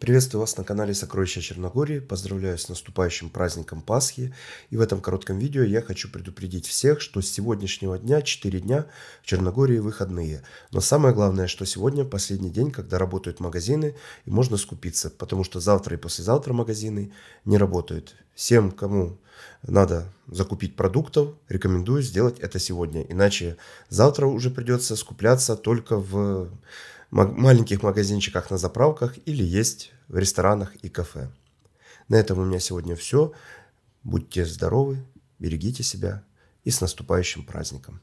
Приветствую вас на канале Сокровища Черногории, поздравляю с наступающим праздником Пасхи и в этом коротком видео я хочу предупредить всех, что с сегодняшнего дня 4 дня в Черногории выходные, но самое главное, что сегодня последний день, когда работают магазины и можно скупиться, потому что завтра и послезавтра магазины не работают. Всем, кому надо закупить продуктов, рекомендую сделать это сегодня, иначе завтра уже придется скупляться только в маленьких магазинчиках на заправках или есть в ресторанах и кафе. На этом у меня сегодня все. Будьте здоровы, берегите себя и с наступающим праздником!